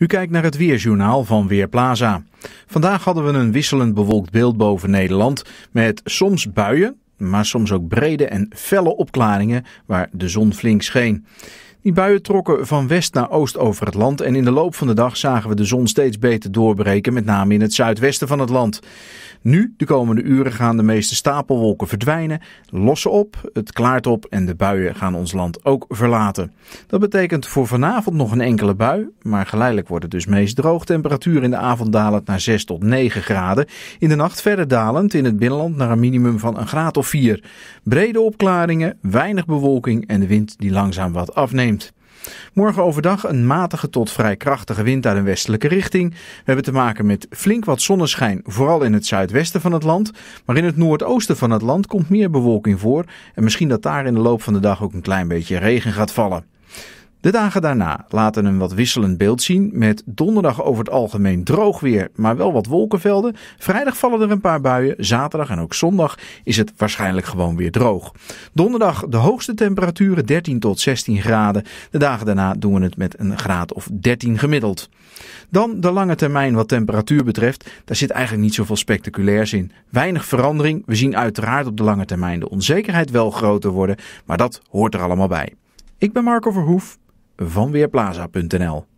U kijkt naar het Weerjournaal van Weerplaza. Vandaag hadden we een wisselend bewolkt beeld boven Nederland met soms buien, maar soms ook brede en felle opklaringen waar de zon flink scheen. Die buien trokken van west naar oost over het land en in de loop van de dag zagen we de zon steeds beter doorbreken, met name in het zuidwesten van het land. Nu, de komende uren, gaan de meeste stapelwolken verdwijnen, lossen op, het klaart op en de buien gaan ons land ook verlaten. Dat betekent voor vanavond nog een enkele bui, maar geleidelijk wordt dus meest droog. temperaturen in de avond dalend naar 6 tot 9 graden. In de nacht verder dalend in het binnenland naar een minimum van een graad of 4. Brede opklaringen, weinig bewolking en de wind die langzaam wat afneemt. Morgen overdag een matige tot vrij krachtige wind uit een westelijke richting. We hebben te maken met flink wat zonneschijn, vooral in het zuidwesten van het land. Maar in het noordoosten van het land komt meer bewolking voor. En misschien dat daar in de loop van de dag ook een klein beetje regen gaat vallen. De dagen daarna laten een wat wisselend beeld zien met donderdag over het algemeen droog weer, maar wel wat wolkenvelden. Vrijdag vallen er een paar buien, zaterdag en ook zondag is het waarschijnlijk gewoon weer droog. Donderdag de hoogste temperaturen 13 tot 16 graden. De dagen daarna doen we het met een graad of 13 gemiddeld. Dan de lange termijn wat temperatuur betreft, daar zit eigenlijk niet zoveel spectaculairs in. Weinig verandering, we zien uiteraard op de lange termijn de onzekerheid wel groter worden, maar dat hoort er allemaal bij. Ik ben Marco Verhoef van Weerplaza.nl.